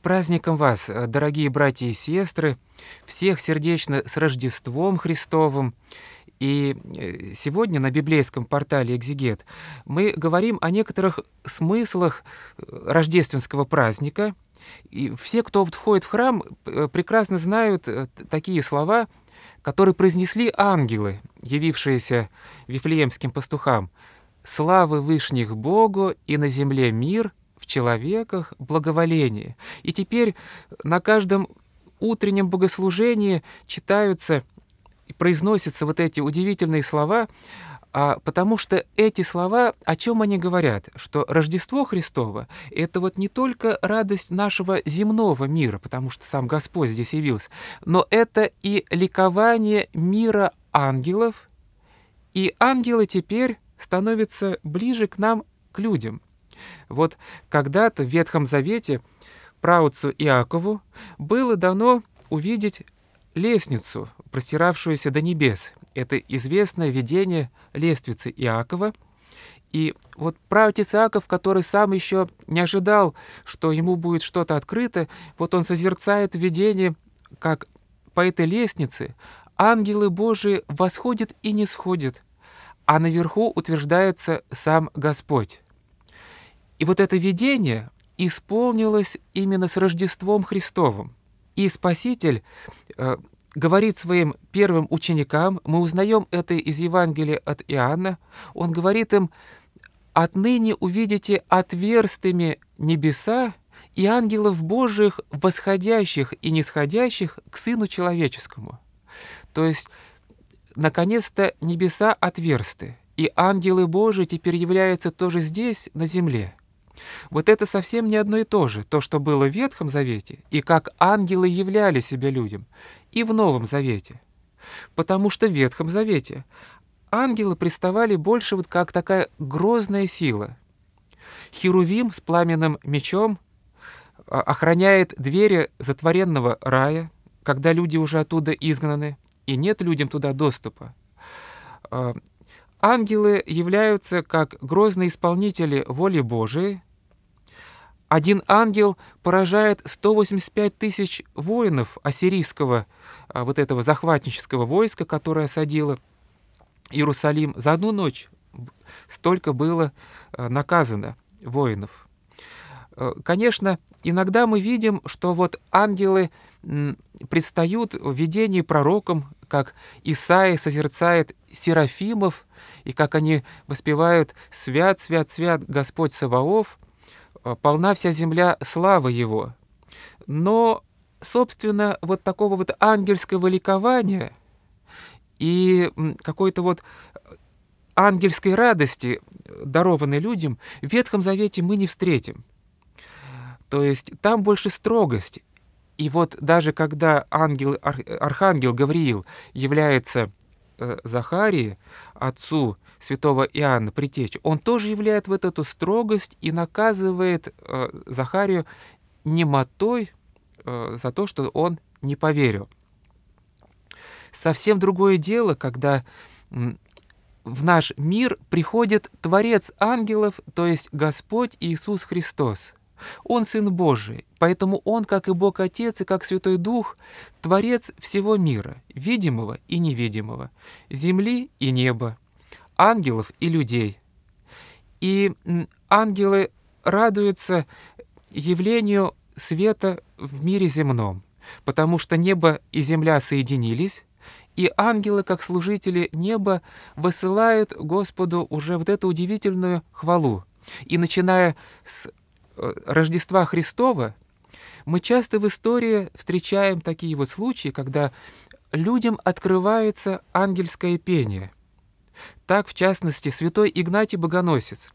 праздником вас, э, дорогие братья и сестры, всех сердечно с Рождеством Христовым. И э, сегодня на библейском портале «Экзигет» мы говорим о некоторых смыслах э, рождественского праздника. И все, кто входит в храм, прекрасно знают такие слова, которые произнесли ангелы, явившиеся вифлеемским пастухам. «Славы вышних Богу и на земле мир, в человеках благоволение. И теперь на каждом утреннем богослужении читаются и произносятся вот эти удивительные слова, а, потому что эти слова, о чем они говорят? Что Рождество Христово — это вот не только радость нашего земного мира, потому что сам Господь здесь явился, но это и ликование мира ангелов, и ангелы теперь становятся ближе к нам, к людям — вот когда-то в Ветхом Завете правцу Иакову было дано увидеть лестницу, простиравшуюся до небес. Это известное видение лестницы Иакова. И вот правотец Иаков, который сам еще не ожидал, что ему будет что-то открыто, вот он созерцает видение, как по этой лестнице ангелы Божии восходят и не сходят, а наверху утверждается сам Господь. И вот это видение исполнилось именно с Рождеством Христовым. И Спаситель э, говорит своим первым ученикам, мы узнаем это из Евангелия от Иоанна, он говорит им, «Отныне увидите отверстыми небеса и ангелов Божиих восходящих и нисходящих к Сыну Человеческому». То есть, наконец-то, небеса отверсты, и ангелы Божии теперь являются тоже здесь, на земле – вот это совсем не одно и то же, то, что было в Ветхом Завете, и как ангелы являли себя людям, и в Новом Завете. Потому что в Ветхом Завете ангелы приставали больше вот как такая грозная сила. Херувим с пламенным мечом а, охраняет двери затворенного рая, когда люди уже оттуда изгнаны, и нет людям туда доступа. А, ангелы являются как грозные исполнители воли Божией, один ангел поражает 185 тысяч воинов ассирийского, а, вот этого захватнического войска, которое осадило Иерусалим. За одну ночь столько было а, наказано воинов. А, конечно, иногда мы видим, что вот ангелы предстают в видении пророком, как Исаия созерцает серафимов, и как они воспевают «Свят, свят, свят Господь Саваоф», Э, полна вся земля славы Его. Но, собственно, вот такого вот ангельского ликования и какой-то вот э, ангельской радости, э, дарованной людям, в Ветхом Завете мы не встретим. То есть там больше строгость. И вот даже когда ангел, архангел Гавриил является Э, Захарии, отцу святого Иоанна притечь, он тоже являет вот эту строгость и наказывает э, Захарию немотой э, за то, что он не поверил. Совсем другое дело, когда в наш мир приходит Творец ангелов, то есть Господь Иисус Христос. Он Сын Божий, поэтому Он, как и Бог Отец и как Святой Дух, Творец всего мира, видимого и невидимого, земли и неба, ангелов и людей. И ангелы радуются явлению света в мире земном, потому что небо и земля соединились, и ангелы, как служители неба, высылают Господу уже вот эту удивительную хвалу. И начиная с Э, Рождества Христова мы часто в истории встречаем такие вот случаи, когда людям открывается ангельское пение. Так, в частности, святой Игнатий Богоносец,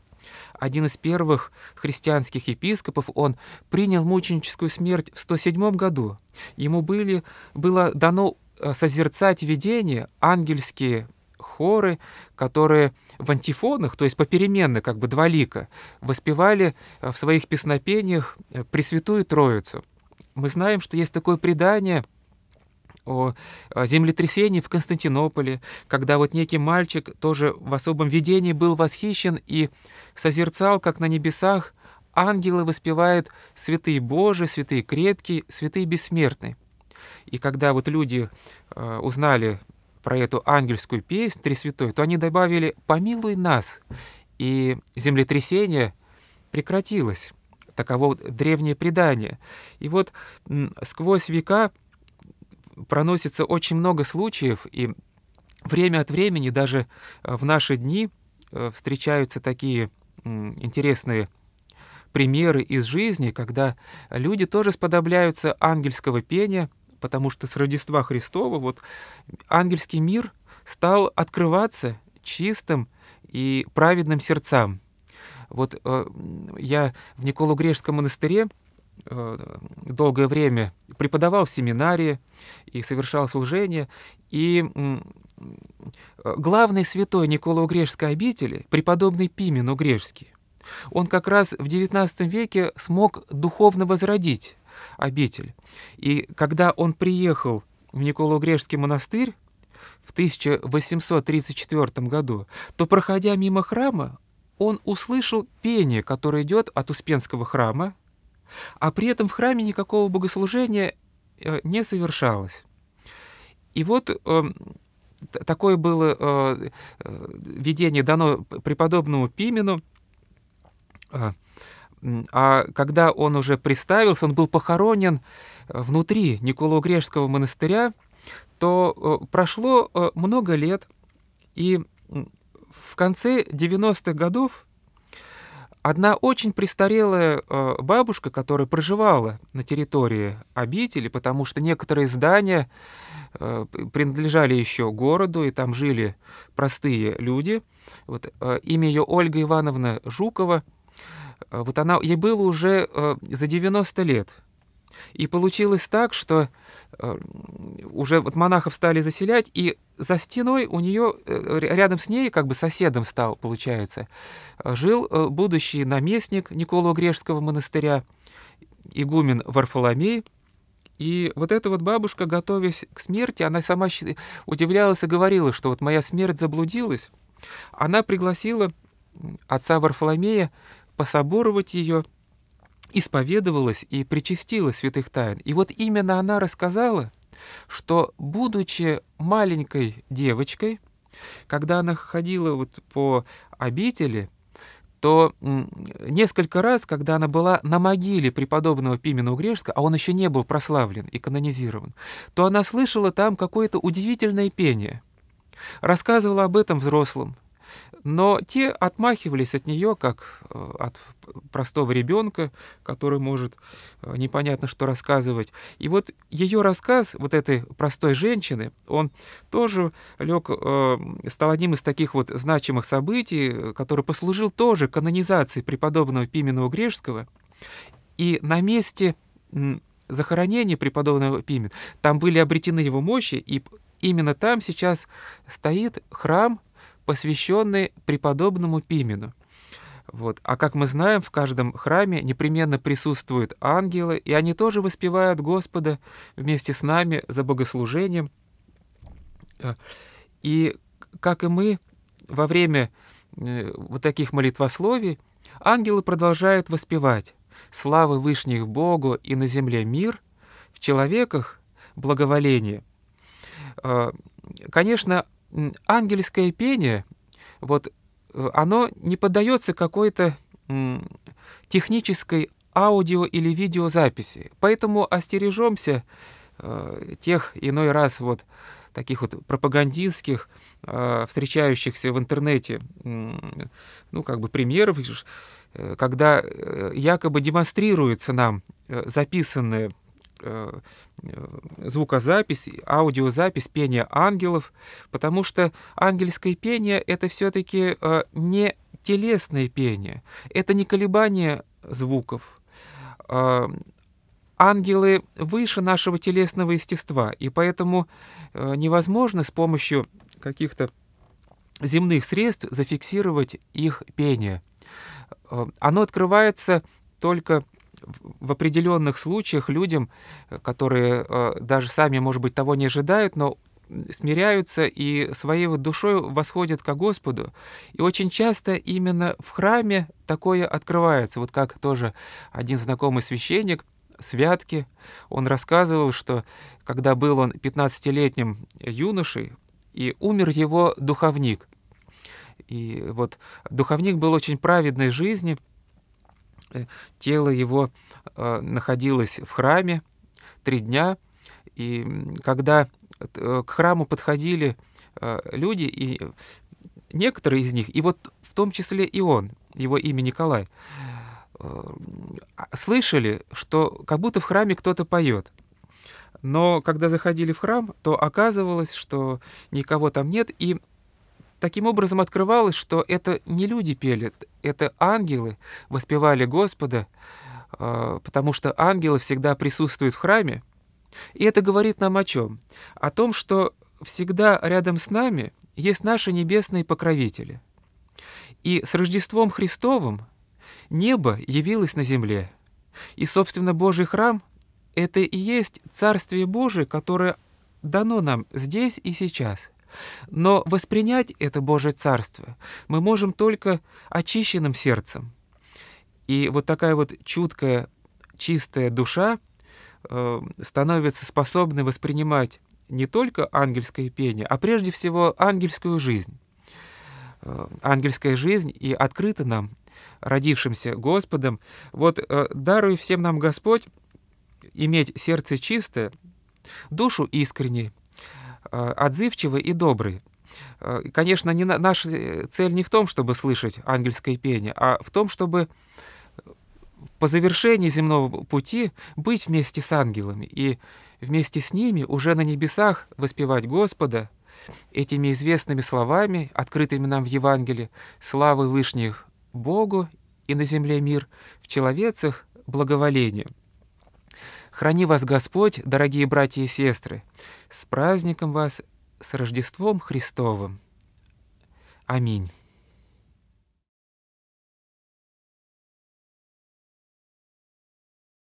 один из первых христианских епископов, он принял мученическую смерть в 107 году. Ему были, было дано э, созерцать видения ангельские хоры, которые в антифонах, то есть попеременно, как бы два воспевали э, в своих песнопениях э, Пресвятую Троицу. Мы знаем, что есть такое предание – о землетрясении в Константинополе, когда вот некий мальчик тоже в особом видении был восхищен и созерцал, как на небесах ангелы воспевают святые Божии, святые крепкие, святые бессмертные. И когда вот люди э, узнали про эту ангельскую песнь «Три святой», то они добавили «Помилуй нас», и землетрясение прекратилось. Таково древнее предание. И вот сквозь века проносится очень много случаев, и время от времени, даже э, в наши дни, э, встречаются такие интересные примеры из жизни, когда люди тоже сподобляются ангельского пения – потому что с Рождества Христова вот ангельский мир стал открываться чистым и праведным сердцам. Вот э, я в Николу-Грешском монастыре э, долгое время преподавал в семинарии и совершал служение, и э, главный святой Николаугрешской обители, преподобный Пимен Угрешский, он как раз в XIX веке смог духовно возродить обитель. И когда он приехал в Никологрешский монастырь в 1834 году, то, проходя мимо храма, он услышал пение, которое идет от Успенского храма, а при этом в храме никакого богослужения э, не совершалось. И вот э, такое было э, видение дано преподобному Пимену, а, а когда он уже приставился, он был похоронен э, внутри Николао-Грешского монастыря, то э, прошло э, много лет, и в конце 90-х годов одна очень престарелая бабушка, которая проживала на территории обители, потому что некоторые здания принадлежали еще городу, и там жили простые люди. Вот, имя ее Ольга Ивановна Жукова. Э, вот она, ей было уже э, за 90 лет. И получилось так, что э, уже вот монахов стали заселять, и за стеной у нее, рядом с ней, как бы соседом стал, получается, жил будущий наместник Никола Грешского монастыря, игумен Варфоломей, и вот эта вот бабушка, готовясь к смерти, она сама удивлялась и говорила, что вот моя смерть заблудилась. Она пригласила отца Варфоломея пособоровать ее, исповедовалась и причастила святых тайн. И вот именно она рассказала, что, будучи маленькой девочкой, когда она ходила вот по обители, то несколько раз, когда она была на могиле преподобного Пимена Угрешска, а он еще не был прославлен и канонизирован, то она слышала там какое-то удивительное пение. Рассказывала об этом взрослым, но те отмахивались от нее, как э, от простого ребенка, который может э, непонятно что рассказывать. И вот ее рассказ вот этой простой женщины, он тоже лег, э, стал одним из таких вот значимых событий, который послужил тоже канонизации преподобного Пименова Грежского. И на месте захоронения преподобного Пимен там были обретены его мощи, и именно там сейчас стоит храм посвященный преподобному Пимену. Вот. А как мы знаем, в каждом храме непременно присутствуют ангелы, и они тоже воспевают Господа вместе с нами за богослужением. Э, и как и мы, во время э, вот таких молитвословий ангелы продолжают воспевать «Славы Вышних Богу и на земле мир, в человеках благоволение». Э, конечно, ангельское пение, вот э, оно не поддается какой-то технической аудио или видеозаписи. Поэтому остережемся э, тех иной раз вот таких вот пропагандистских, э, встречающихся в интернете, э, ну, как бы примеров, э, когда э, якобы демонстрируется нам записанное Э, звукозапись, аудиозапись пения ангелов, потому что ангельское пение — это все-таки э, не телесное пение, это не колебание звуков. Э, ангелы выше нашего телесного естества, и поэтому невозможно с помощью каких-то земных средств зафиксировать их пение. Оно открывается только в определенных случаях людям, э, которые э, даже сами, может быть, того не ожидают, но смиряются и своей вот душой восходят ко Господу. И очень часто именно в храме такое открывается. Вот как тоже один знакомый священник, Святки, он рассказывал, что когда был он 15-летним юношей, и умер его духовник. И вот духовник был очень праведной жизни – Э, тело его э, находилось в храме три дня, и когда э, к храму подходили люди, и некоторые из них, и вот в том числе и он, его имя Николай, слышали, что как будто в храме кто-то поет. Но когда заходили в храм, то оказывалось, что никого там нет, и Таким образом открывалось, что это не люди пели, это ангелы воспевали Господа, а, потому что ангелы всегда присутствуют в храме. И это говорит нам о чем? О том, что всегда рядом с нами есть наши небесные покровители. И с Рождеством Христовым небо явилось на земле. И, собственно, Божий храм — это и есть Царствие Божие, которое дано нам здесь и сейчас — но воспринять это Божье Царство мы можем только очищенным сердцем. И вот такая вот чуткая, чистая душа э, становится способной воспринимать не только ангельское пение, а прежде всего ангельскую жизнь. Э, ангельская жизнь и открыта нам, родившимся Господом. Вот э, даруй всем нам Господь иметь сердце чистое, душу искренней, Э, отзывчивый и добрый. Э, конечно, не на, наша э, цель не в том, чтобы слышать ангельское пение, а в том, чтобы по завершении земного пути быть вместе с ангелами и вместе с ними уже на небесах воспевать Господа этими известными словами, открытыми нам в Евангелии, «Славы вышних Богу и на земле мир, в человецах благоволение». Храни вас Господь, дорогие братья и сестры. С праздником вас, с Рождеством Христовым. Аминь.